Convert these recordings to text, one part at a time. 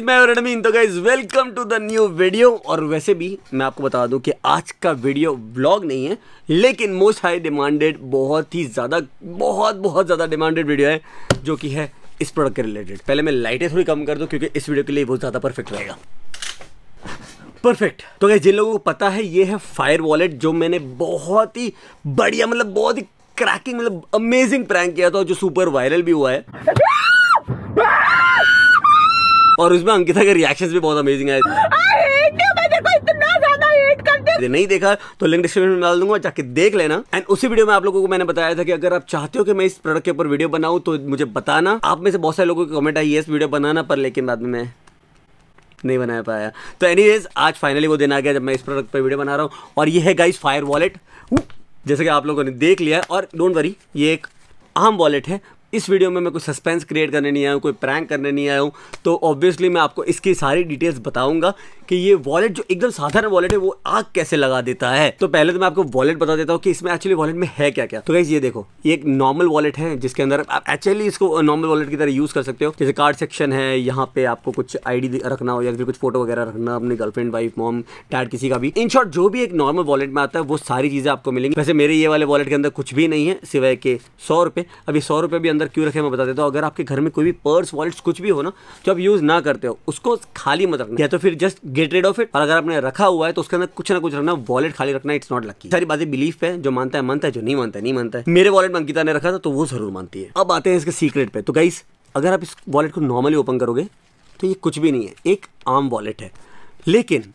मैं और तो welcome to the new video और वैसे भी मैं आपको बता दूं कि आज का वीडियो व्लॉग नहीं है लेकिन मोस्ट हाई डिमांडेड बहुत ही ज़्यादा बहुत बहुत ज़्यादा डिमांडेड वीडियो है जो कि है इस प्रोडक्ट के रिलेटेड पहले मैं लाइटें थोड़ी कम कर दूं क्योंकि इस वीडियो के लिए बहुत ज़्यादा परफेक्ट रहेगा परफेक्ट तो क्या जिन लोगों को पता है ये है फायर वॉलेट जो मैंने बहुत ही बढ़िया मतलब बहुत ही क्रैकिंग मतलब अमेजिंग प्रैंक किया था जो सुपर वायरल भी हुआ है और उसमें अंकिता के रिएक्शन भी बहुत अमेजिंग आए नहीं देखा तो लिंक डिस्क्रिप्शन में डाल दूंगा जाके देख लेना एंड उसी वीडियो में आप लोगों को मैंने बताया था कि अगर आप चाहते हो कि मैं इस प्रोडक्ट के ऊपर वीडियो बनाऊं तो मुझे बताना आप में से बहुत सारे लोगों की कमेंट आई है इस वीडियो बनाना पर लेकिन बाद में नहीं बना पाया तो एनी आज फाइनली वो दिन आ गया जब मैं इस प्रोडक्ट पर वीडियो बना रहा हूँ और ये है गाइस फायर वॉलेट जैसे कि आप लोगों ने देख लिया और डोंट वरी ये एक आम वॉलेट है इस वीडियो में मैं कोई सस्पेंस क्रिएट करने नहीं आया हूँ कोई प्रैंक करने नहीं आया हूँ तो ऑब्वियसली मैं आपको इसकी सारी डिटेल्स बताऊंगा कि ये वॉलेट जो एकदम साधारण वॉलेट है वो आग कैसे लगा देता है तो पहले तो मैं आपको वॉलेट बता देता हूँ कि इसमें एक्चुअली वॉलेट में है क्या क्या तो गाइज ये देखो ये एक नॉर्मल वॉलेट है जिसके अंदर आप एक्चुअली इसको नॉर्मल वॉलेट की तरह यूज कर सकते हो जैसे कार्ड सेक्शन है यहाँ पे आपको कुछ आई रखना हो या फिर कुछ फोटो वगैरह रखना अपनी गर्लफ्रेंड वाइफ मॉम डैड किसी का भी इन शॉर्ट जो भी एक नॉर्मल वॉलेट में आता है वो सारी चीजें आपको मिलेंगी वैसे मेरे ये वाले वॉलेट के अंदर कुछ भी नहीं है सिवाय के सौ रुपए अभी सौ रुपए भी अंदर अंदर क्यों रखे मैं बता देता हूँ अगर आपके घर में कोई भी पर्स वॉलेट्स कुछ भी हो ना जो आप यूज़ ना करते हो उसको खाली मत रखना या तो फिर just get rid of it और अगर आपने रखा हुआ है तो उसके अंदर कुछ ना कुछ रखना वॉलेट खाली रखना इट्स नॉट लकी सारी बातें बिलीफ है जो मानता है मानता है जो नहीं मानता है नहीं मानता है मेरे वॉलेट में अंकिता ने रखा था तो वो जरूर मानती है अब आते हैं इसके सीक्रेट पे तो गाइस अगर आप इस वॉलेट को नॉर्मली ओपन करोगे तो ये कुछ भी नहीं है एक आम वॉलेट है लेकिन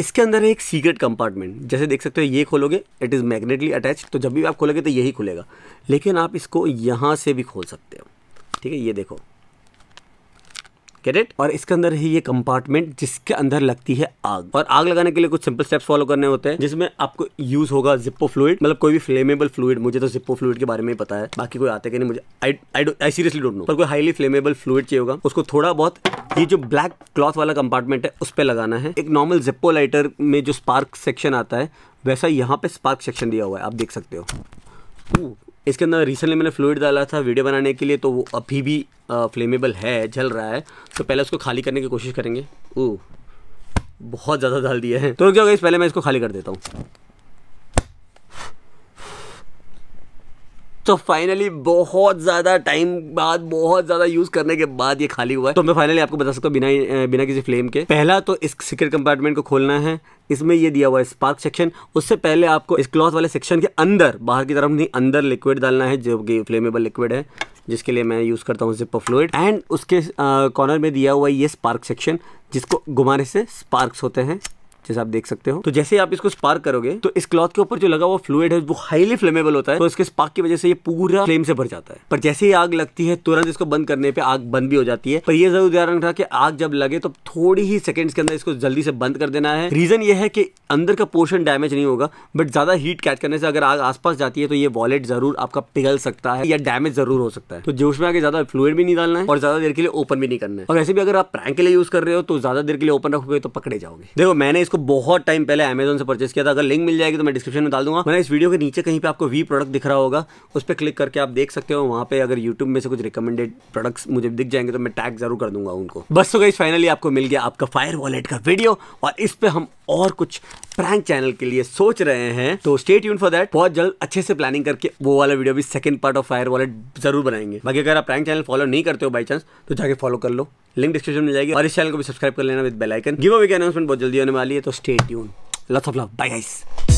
इसके अंदर है एक सीक्रेट कंपार्टमेंट जैसे देख सकते हो ये खोलोगे इट इज़ मैग्नेटली अटैच तो जब भी आप खोलोगे तो यही खुलेगा लेकिन आप इसको यहाँ से भी खोल सकते हो ठीक है ये देखो कैडेट और इसके अंदर है ये कंपार्टमेंट जिसके अंदर लगती है आग और आग लगाने के लिए कुछ सिंपल स्टेप्स फॉलो करने होते हैं जिसमें आपको यूज होगा जिप्पो फ्लूड मतलब कोई भी फ्लेमेबल फ्लूड मुझे तो जिप्पो फ्लूड के बारे में ही पता है बाकी कोई आते कि नहीं मुझे आई सीरियसली डोंट नो पर कोई हाईली फ्लेमेबल फ्लूड चाहिए होगा उसको थोड़ा बहुत ये जो ब्लैक क्लॉथ वाला कंपार्टमेंट है उस पर लगाना है एक नॉर्मल जिप्पो लाइटर में जो स्पार्क सेक्शन आता है वैसा यहाँ पे स्पार्क सेक्शन दिया हुआ है आप देख सकते हो इसके अंदर रिसेंटली मैंने फ्लूड डाला था वीडियो बनाने के लिए तो वो अभी भी फ्लेमेबल है जल रहा है तो पहले उसको खाली करने की कोशिश करेंगे ओह बहुत ज़्यादा डाल दिया है तो क्या होगा इस पहले मैं इसको खाली कर देता हूँ तो फाइनली बहुत ज़्यादा टाइम बाद बहुत ज़्यादा यूज़ करने के बाद ये खाली हुआ है तो मैं फाइनली आपको बता सकता हूँ बिना बिना किसी फ्लेम के पहला तो इस सीक्रेट कंपार्टमेंट को खोलना है इसमें ये दिया हुआ है स्पार्क सेक्शन उससे पहले आपको इस क्लॉथ वाले सेक्शन के अंदर बाहर की तरफ नहीं अंदर लिक्विड डालना है जो कि फ्लेमेबल लिक्विड है जिसके लिए मैं यूज़ करता हूँ जिप फ्लूड एंड उसके कॉर्नर में दिया हुआ ये स्पार्क सेक्शन जिसको घुमाने से स्पार्क्स होते हैं जैसे आप देख सकते हो तो जैसे आप इसको स्पार्क करोगे तो इस क्लॉथ के ऊपर जो लगा हुआ फ्लूड है वो हाईली फ्लेमेबल होता है तो इसके स्पार्क की वजह से ये पूरा फ्लेम से भर जाता है पर जैसे ही आग लगती है तुरंत इसको बंद करने पे आग बंद भी हो जाती है पर ये जरूर ध्यान रखना कि आग जब लगे तो थोड़ी ही सेकेंड्स के अंदर इसको जल्दी से बंद कर देना है रीजन ये है कि अंदर का पोर्शन डैमेज नहीं होगा बट ज्यादा हीट कैच करने से अगर आग आसपास जाती है तो ये वॉलेट जरूर आपका पिघल सकता है या डैमेज जरूर हो सकता है तो जोश में आगे ज्यादा फ्लूड भी नहीं डालना है और ज्यादा देर के लिए ओपन भी नहीं करना है और ऐसे भी अगर आप प्रैंक के लिए यूज कर रहे हो तो ज्यादा देर के लिए ओपन रखोगे तो पकड़े जाओगे देखो मैंने इसको बहुत टाइम पहले अमेजोन से परचेस किया था अगर लिंक मिल जाएगी तो मैं डिस्क्रिप्शन में डाल दूंगा मैंने इस वीडियो के नीचे कहीं पे आपको वी प्रोडक्ट दिख रहा होगा उस पर क्लिक करके आप देख सकते हो वहाँ पे अगर यूट्यूब में से कुछ रिकमेंडेड प्रोडक्ट्स मुझे दिख जाएंगे तो मैं टैग जरूर कर दूंगा उनको बस तो गई फाइनली आपको मिल गया आपका फायर वॉलेट का वीडियो और इस पर हम और कुछ प्रैंक चैनल के लिए सोच रहे हैं तो स्टेट यून फॉर दैट बहुत जल्द अच्छे से प्लानिंग करके वो वाला वीडियो भी second part of fire wallet जरूर बनाएंगे बाकी अगर आप प्रैंक चैनल फॉलो नहीं करते हो बाई चांस तो जाके फॉलो कर लो लिंक डिस्क्रिप्शन में जाएगी और इस चैनल को भी सब्सक्राइब कर लेना with bell icon giveaway की अनाउंसमेंट बहुत जल्दी होने वाली है तो stay tune lots of love bye guys